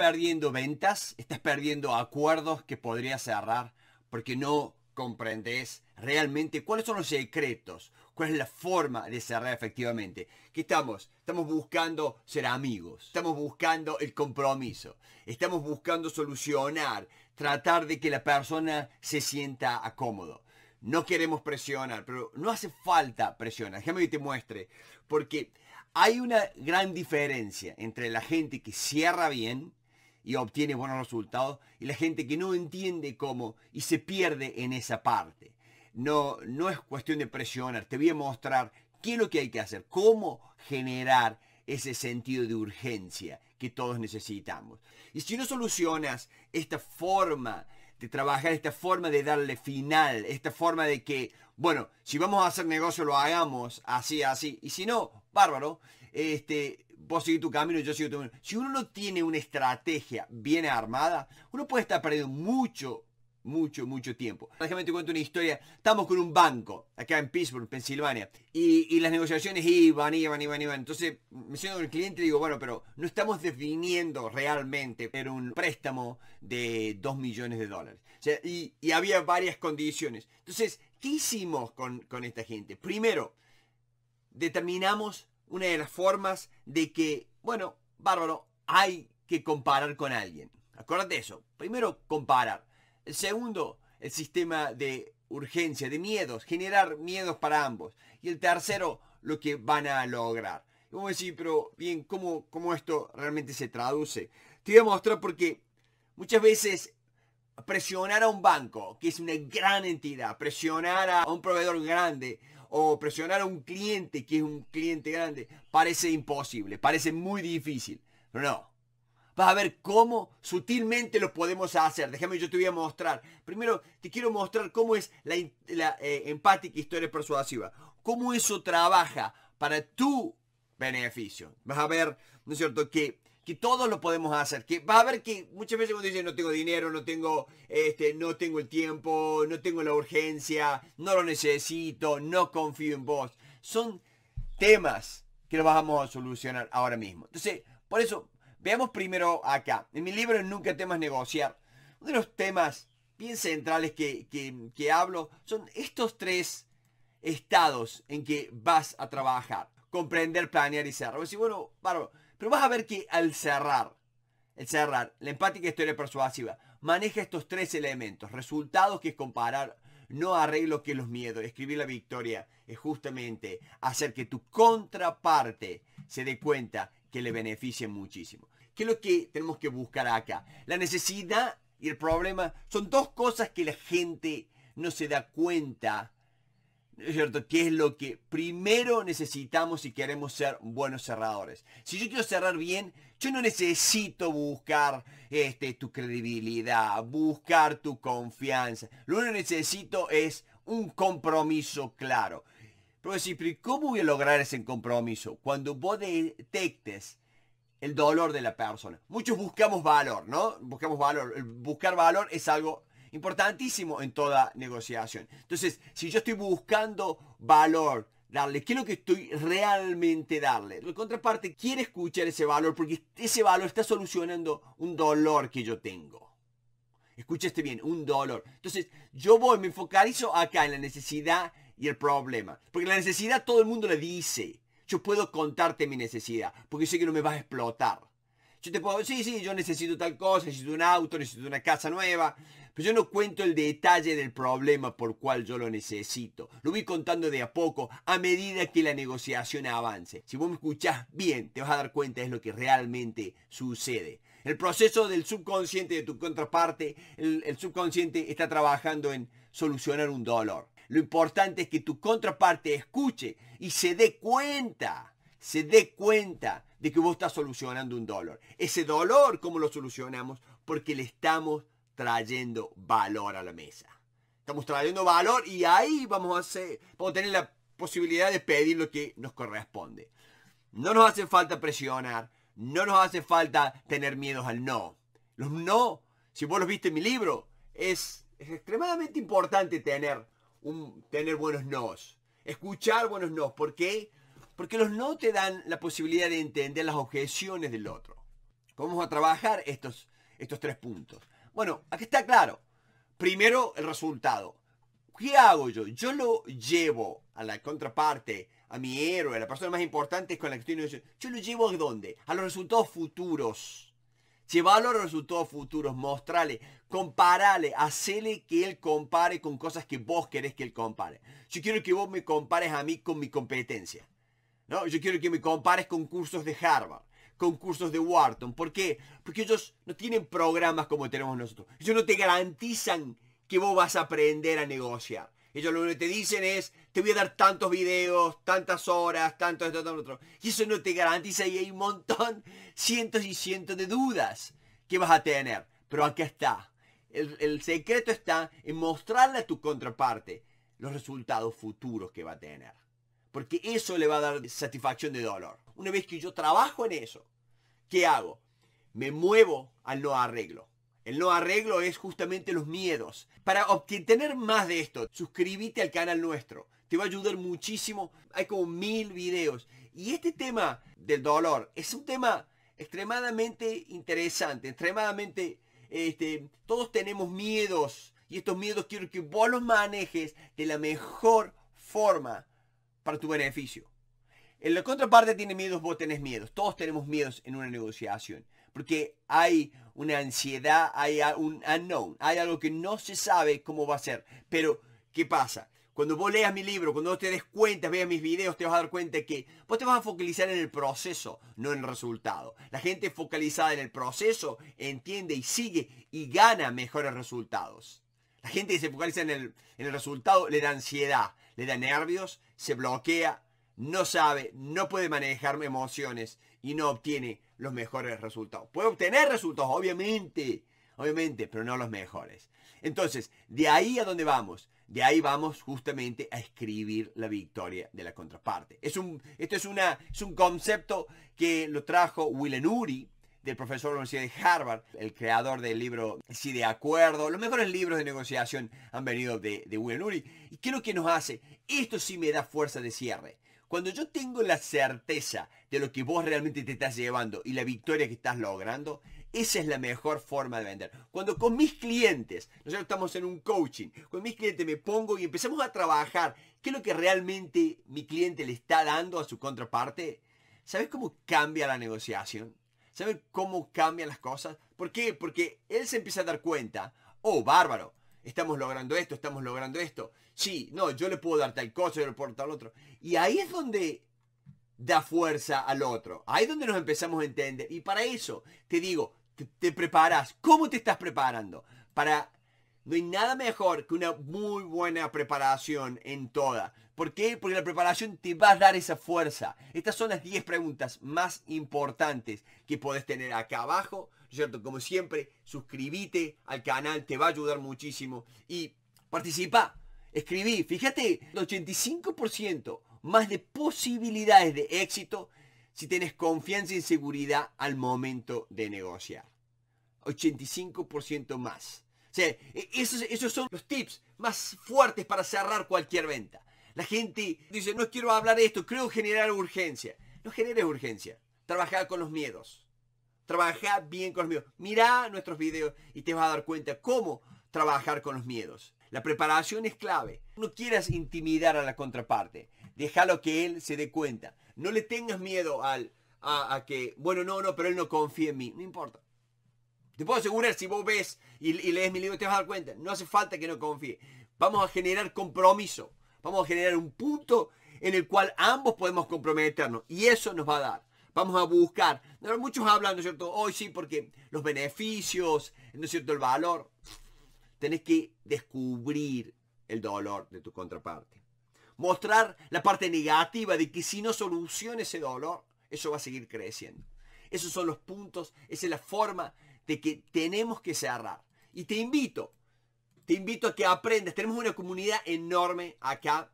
perdiendo ventas, estás perdiendo acuerdos que podrías cerrar porque no comprendes realmente cuáles son los secretos, cuál es la forma de cerrar efectivamente. ¿Qué estamos? Estamos buscando ser amigos, estamos buscando el compromiso, estamos buscando solucionar, tratar de que la persona se sienta a cómodo. No queremos presionar, pero no hace falta presionar. Déjame que te muestre, porque hay una gran diferencia entre la gente que cierra bien y obtiene buenos resultados, y la gente que no entiende cómo y se pierde en esa parte. No, no es cuestión de presionar, te voy a mostrar qué es lo que hay que hacer, cómo generar ese sentido de urgencia que todos necesitamos. Y si no solucionas esta forma de trabajar, esta forma de darle final, esta forma de que, bueno, si vamos a hacer negocio lo hagamos así, así, y si no, bárbaro, este, vos seguís tu camino, yo sigo tu camino. Si uno no tiene una estrategia bien armada, uno puede estar perdiendo mucho, mucho, mucho tiempo. Déjame te cuento una historia. Estamos con un banco acá en Pittsburgh, Pensilvania, y, las negociaciones iban, iban, iban, iban. Entonces me siento con el cliente y digo, bueno, pero no estamos definiendo realmente era un préstamo de 2 millones de dólares. y, había varias condiciones. Entonces, ¿qué hicimos con esta gente? Primero, determinamos una de las formas de que, bueno, bárbaro, hay que comparar con alguien. Acuérdate eso. Primero, comparar. El segundo, el sistema de urgencia, de miedos, generar miedos para ambos. Y el tercero, lo que van a lograr. vamos a decir, pero bien, ¿cómo, ¿cómo esto realmente se traduce? Te voy a mostrar porque muchas veces presionar a un banco, que es una gran entidad, presionar a un proveedor grande o presionar a un cliente que es un cliente grande parece imposible, parece muy difícil. Pero no. Vas a ver cómo sutilmente lo podemos hacer. Déjame, yo te voy a mostrar. Primero, te quiero mostrar cómo es la, eh, empática historia persuasiva. Cómo eso trabaja para tu beneficio. Vas a ver, ¿no es cierto?, que que todos lo podemos hacer, que va a haber que muchas veces uno dicen no tengo dinero, no tengo, este, no tengo el tiempo, no tengo la urgencia, no lo necesito, no confío en vos, son temas que lo vamos a solucionar ahora mismo. Entonces, por eso, veamos primero acá, en mi libro Nunca temas negociar, uno de los temas bien centrales que, que, hablo son estos tres estados en que vas a trabajar comprender, planear y cerrar. Bueno, bueno, pero vas a ver que al cerrar, el cerrar, la empática historia persuasiva, maneja estos tres elementos. Resultados que es comparar, no arreglo que los miedos. Escribir la victoria es justamente hacer que tu contraparte se dé cuenta que le beneficie muchísimo. ¿Qué es lo que tenemos que buscar acá? La necesidad y el problema son dos cosas que la gente no se da cuenta ¿Qué es lo que primero necesitamos si queremos ser buenos cerradores? Si yo quiero cerrar bien, yo no necesito buscar este, tu credibilidad, buscar tu confianza. Lo único que necesito es un compromiso claro. Pero si, ¿cómo voy a lograr ese compromiso? Cuando vos detectes el dolor de la persona. Muchos buscamos valor, ¿no? Buscamos valor. Buscar valor es algo Importantísimo en toda negociación. Entonces, si yo estoy buscando valor, darle, qué es lo que estoy realmente darle. La contraparte quiere escuchar ese valor porque ese valor está solucionando un dolor que yo tengo. Escuchaste bien, un dolor. Entonces, yo voy, me enfocarizo acá en la necesidad y el problema. Porque la necesidad todo el mundo le dice. Yo puedo contarte mi necesidad, porque sé que no me vas a explotar. Yo te puedo, sí, sí, yo necesito tal cosa, necesito un auto, necesito una casa nueva, pero yo no cuento el detalle del problema por cual yo lo necesito. Lo voy contando de a poco a medida que la negociación avance. Si vos me escuchás bien, te vas a dar cuenta de lo que realmente sucede. El proceso del subconsciente de tu contraparte, el subconsciente está trabajando en solucionar un dolor. Lo importante es que tu contraparte escuche y se dé cuenta se dé cuenta de que vos estás solucionando un dolor. Ese dolor, ¿cómo lo solucionamos? Porque le estamos trayendo valor a la mesa. Estamos trayendo valor y ahí vamos a, hacer, tener la posibilidad de pedir lo que nos corresponde. No nos hace falta presionar, no nos hace falta tener miedos al no. Los no, si vos los viste en mi libro, es, extremadamente importante tener, tener buenos no, Escuchar buenos no, porque porque los no te dan la posibilidad de entender las objeciones del otro. vamos a trabajar estos, estos tres puntos? Bueno, aquí está claro. Primero, el resultado. ¿Qué hago yo? Yo lo llevo a la contraparte, a mi héroe, a la persona más importante con la que estoy Yo lo llevo a dónde? A los resultados futuros. Llevarlo a los resultados futuros, mostrarle, comparale, hacerle que él compare con cosas que vos querés que él compare. Yo quiero que vos me compares a mí con mi competencia. Yo quiero que me compares con cursos de Harvard, con cursos de Wharton. ¿Por qué? Porque ellos no tienen programas como tenemos nosotros. Ellos no te garantizan que vos vas a aprender a negociar. Ellos lo que te dicen es, te voy a dar tantos videos, tantas horas, tanto esto, tanto otro. Y eso no te garantiza y hay un montón, cientos y cientos de dudas que vas a tener. Pero acá está. El, el secreto está en mostrarle a tu contraparte los resultados futuros que va a tener. Porque eso le va a dar satisfacción de dolor. Una vez que yo trabajo en eso, ¿qué hago? Me muevo al no arreglo. El no arreglo es justamente los miedos. Para obtener más de esto, suscríbete al canal nuestro. Te va a ayudar muchísimo. Hay como mil videos. Y este tema del dolor es un tema extremadamente interesante, extremadamente... Este, todos tenemos miedos y estos miedos quiero que vos los manejes de la mejor forma para tu beneficio. En la contraparte tiene miedos, vos tenés miedos. Todos tenemos miedos en una negociación. Porque hay una ansiedad, hay un unknown, hay algo que no se sabe cómo va a ser. Pero, ¿qué pasa? Cuando vos leas mi libro, cuando te des cuenta, veas mis videos, te vas a dar cuenta que vos te vas a focalizar en el proceso, no en el resultado. La gente focalizada en el proceso entiende y sigue y gana mejores resultados. La gente que se focaliza en el, en el resultado le da ansiedad le da nervios, se bloquea, no sabe, no puede manejar emociones y no obtiene los mejores resultados. Puede obtener resultados, obviamente, obviamente, pero no los mejores. Entonces, de ahí a dónde vamos. De ahí vamos justamente a escribir la victoria de la contraparte. Es un, esto es, una, es un concepto que lo trajo Uri del profesor de la Universidad de Harvard, el creador del libro Si de Acuerdo. Los mejores libros de negociación han venido de, de William Uri. ¿Y qué es lo que nos hace? Esto sí me da fuerza de cierre. Cuando yo tengo la certeza de lo que vos realmente te estás llevando y la victoria que estás logrando, esa es la mejor forma de vender. Cuando con mis clientes, nosotros estamos en un coaching, con mis clientes me pongo y empezamos a trabajar qué es lo que realmente mi cliente le está dando a su contraparte, ¿sabes cómo cambia la negociación? ¿Saben cómo cambian las cosas? ¿Por qué? Porque él se empieza a dar cuenta, oh, bárbaro, estamos logrando esto, estamos logrando esto. Sí, no, yo le puedo dar tal cosa, yo le puedo dar tal otro. Y ahí es donde da fuerza al otro. Ahí es donde nos empezamos a entender. Y para eso, te digo, te, te preparas. ¿Cómo te estás preparando? Para no hay nada mejor que una muy buena preparación en toda. ¿Por qué? Porque la preparación te va a dar esa fuerza. Estas son las 10 preguntas más importantes que podés tener acá abajo. Como siempre, suscríbete al canal, te va a ayudar muchísimo. Y participa, escribí. Fíjate, el 85% más de posibilidades de éxito si tienes confianza y seguridad al momento de negociar. 85% más. E-, esos, son los tips más fuertes para cerrar cualquier venta. La gente dice, no quiero hablar de esto, creo generar urgencia. No generes urgencia. Trabajar con los miedos. Trabaja bien con los miedos. Mira nuestros videos y te vas a dar cuenta cómo trabajar con los miedos. La preparación es clave. No quieras intimidar a la contraparte. Déjalo que él se dé cuenta. No le tengas miedo al, a, a que, bueno, no, no, pero él no confía en mí. No importa. Te puedo asegurar, si vos ves y, lees mi libro, te vas a dar cuenta. No hace falta que no confíe. Vamos a generar compromiso. Vamos a generar un punto en el cual ambos podemos comprometernos. Y eso nos va a dar. Vamos a buscar. Muchos hablan, ¿no es cierto? Hoy sí, porque los beneficios, ¿no es cierto? El valor. Tenés que descubrir el dolor de tu contraparte. Mostrar la parte negativa de que si no soluciona ese dolor, eso va a seguir creciendo. Esos son los puntos, esa es la forma de que tenemos que cerrar. Y te invito, te invito a que aprendas. Tenemos una comunidad enorme acá,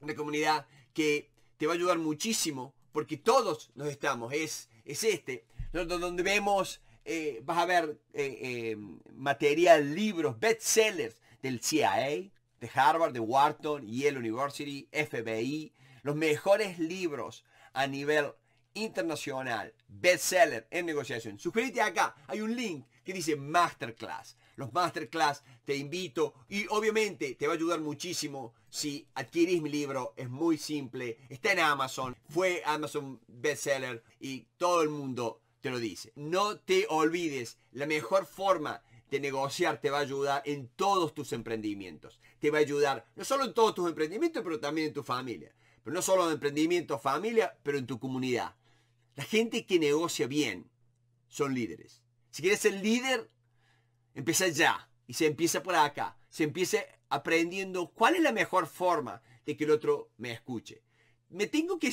una comunidad que te va a ayudar muchísimo, porque todos nos estamos, es, es este, donde vemos, eh, vas a ver eh, eh, material, libros, bestsellers del CIA, de Harvard, de Wharton, Yale University, FBI, los mejores libros a nivel internacional, bestseller en negociación. Suscríbete acá, hay un link que dice Masterclass. Los Masterclass te invito y obviamente te va a ayudar muchísimo si adquirís mi libro. Es muy simple, está en Amazon, fue Amazon bestseller y todo el mundo te lo dice. No te olvides, la mejor forma de negociar te va a ayudar en todos tus emprendimientos. Te va a ayudar no solo en todos tus emprendimientos, pero también en tu familia. Pero no solo en emprendimiento, familia, pero en tu comunidad. La gente que negocia bien son líderes. Si quieres ser líder, empieza ya. Y se empieza por acá. Se empieza aprendiendo cuál es la mejor forma de que el otro me escuche. ¿Me tengo que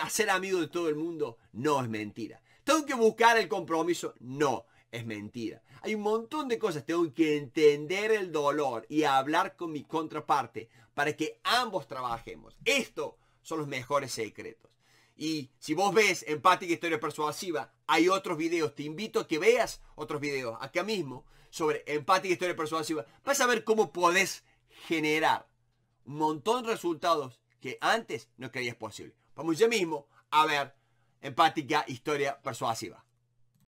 hacer amigo de todo el mundo? No, es mentira. ¿Tengo que buscar el compromiso? No, es mentira. Hay un montón de cosas. Tengo que entender el dolor y hablar con mi contraparte para que ambos trabajemos. Estos son los mejores secretos. Y si vos ves Empática e Historia Persuasiva, hay otros videos. Te invito a que veas otros videos acá mismo sobre Empática e Historia Persuasiva. Vas a ver cómo podés generar un montón de resultados que antes no creías posible. Vamos ya mismo a ver Empática e Historia Persuasiva.